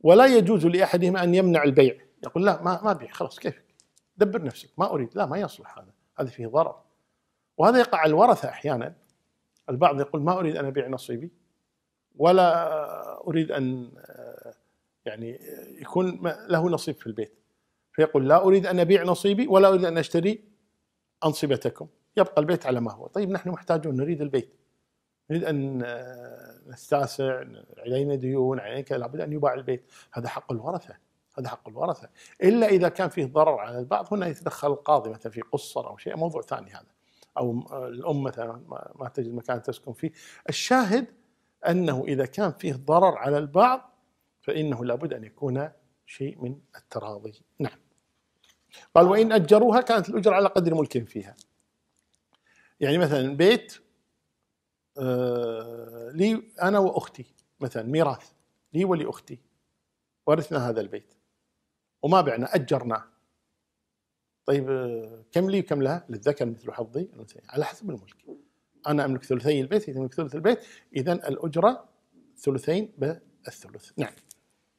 ولا يجوز لأحدهم أن يمنع البيع يقول لا ما ما ابيع خلاص كيفك دبر نفسك ما أريد لا ما يصلح هذا هذا فيه ضرر وهذا يقع على الورثة أحيانا البعض يقول ما أريد أن أبيع نصيبي ولا أريد أن آه، يعني يكون له نصيب في البيت فيقول لا أريد أن أبيع نصيبي ولا أريد أن أشتري أنصبتكم يبقى البيت على ما هو طيب نحن محتاجون نريد البيت نريد ان آه، نستاسع علينا ديون علينا كذا لابد ان يباع البيت هذا حق الورثه هذا حق الورثه الا اذا كان فيه ضرر على البعض هنا يتدخل القاضي مثلا في قصر او شيء موضوع ثاني هذا او آه، الام مثلا ما تجد مكان تسكن فيه الشاهد انه اذا كان فيه ضرر على البعض فانه لابد ان يكون شيء من التراضي نعم قال وان اجروها كانت الاجره على قدر ملك فيها يعني مثلا بيت آه، لي انا واختي مثلا ميراث لي ولاختي ورثنا هذا البيت وما بعنا اجرناه طيب آه، كم لي وكم لها؟ للذكر مثل حظي على حسب الملك انا املك ثلثي البيت هي تملك ثلث البيت اذا الاجره ثلثين بالثلث نعم